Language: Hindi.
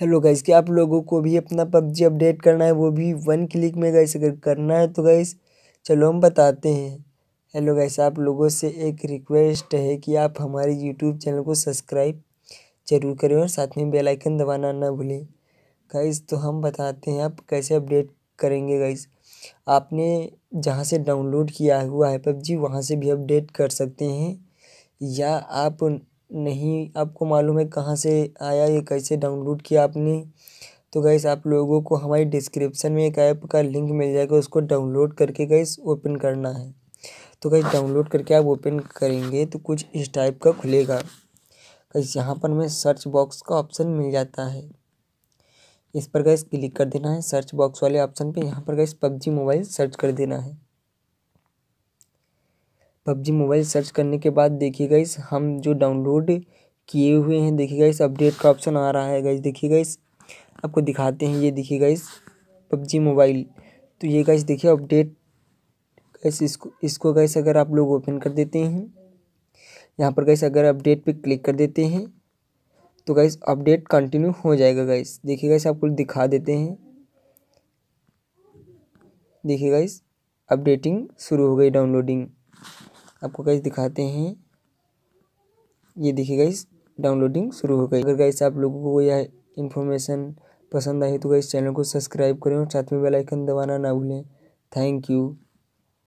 हेलो गाइस क्या आप लोगों को भी अपना पबजी अपडेट करना है वो भी वन क्लिक में गाइस अगर करना है तो गाइस चलो हम बताते हैं हेलो गाइस आप लोगों से एक रिक्वेस्ट है कि आप हमारे यूट्यूब चैनल को सब्सक्राइब जरूर करें और साथ में बेल आइकन दबाना ना भूलें गाइस तो हम बताते हैं आप कैसे अपडेट करेंगे गाइस आपने जहाँ से डाउनलोड किया हुआ है पबजी वहाँ से भी अपडेट कर सकते हैं या आप नहीं आपको मालूम है कहाँ से आया ये कैसे डाउनलोड किया आपने तो गैस आप लोगों को हमारी डिस्क्रिप्शन में एक ऐप का लिंक मिल जाएगा उसको डाउनलोड करके गैस ओपन करना है तो गैस डाउनलोड करके आप ओपन करेंगे तो कुछ इस टाइप का खुलेगा गैस यहाँ पर हमें सर्च बॉक्स का ऑप्शन मिल जाता है इस पर गैस क्लिक कर देना है सर्च बॉक्स वाले ऑप्शन पे यहाँ पर गैस पबजी मोबाइल सर्च कर देना है पबजी मोबाइल सर्च करने के बाद देखिए गई हम जो डाउनलोड किए हुए हैं देखिए गई अपडेट का ऑप्शन आ रहा है गई देखिए गई आपको दिखाते हैं ये देखिए गई पबजी मोबाइल तो ये गई देखिए अपडेट गैस इसको इसको गैस अगर आप लोग ओपन कर देते हैं यहाँ पर गैस अगर अपडेट पे क्लिक कर देते हैं तो गैस अपडेट कंटिन्यू हो जाएगा गैस देखिए गैस आपको दिखा देते हैं देखिए गैस अपडेटिंग शुरू हो गई डाउनलोडिंग आपको गाइस दिखाते हैं ये देखिए गाइस डाउनलोडिंग शुरू हो गई अगर गाइस आप लोगों को यह इन्फॉर्मेशन पसंद आई तो गाइस चैनल को सब्सक्राइब करें और साथ में बेल आइकन दबाना ना भूलें थैंक यू